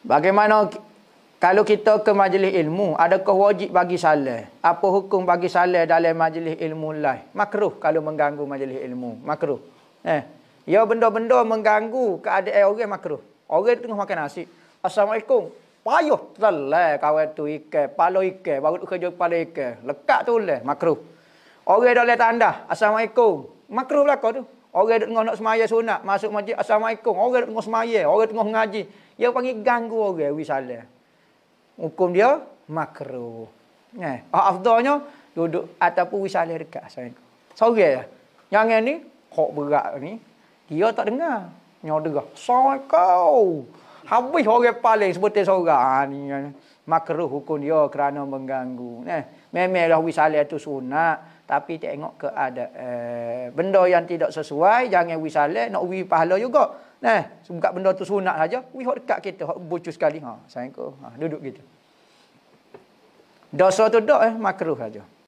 Bagaimana kalau kita ke majlis ilmu, adakah wajib bagi salih? Apa hukum bagi salih dalam majlis ilmu lain? Makruh kalau mengganggu majlis ilmu. Makruh. Eh. Ya benda-benda mengganggu keadaan orang makruh. Orang tengah makan nasi. Assalamualaikum. Payuh telah kawan tu ikan. Palo ikan. Baru tu kerja kepala ikan. Lekat tu leh. Makruh. Orang dah lihat tanda. Assalamualaikum. Makruh belakang tu. Orang tengah nak semaya sunat, masuk masjid, Assalamualaikum. Orang tengah semaya, orang tengah ngaji. Dia panggil ganggu orang, wisala. Hukum dia, makro. Eh, afdahnya, duduk ataupun wisala dekat Assalamualaikum. Sorry lah. Yang ni, kok berat ni, dia tak dengar. Nyoda dia, kau Habis orang paling sebutin seorang. Ha, ni, makro hukum dia kerana mengganggu. Eh, memanglah wisala itu sunat. Tapi tengok ke keadaan. Eh, benda yang tidak sesuai, jangan wui salat, nak wui pahala juga. Nah, buka benda tu sunat saja, wui hok dekat kita, hok bucu sekali. Ha, sayangku. Ha, duduk gitu. Dosa tu dok eh, makruh saja.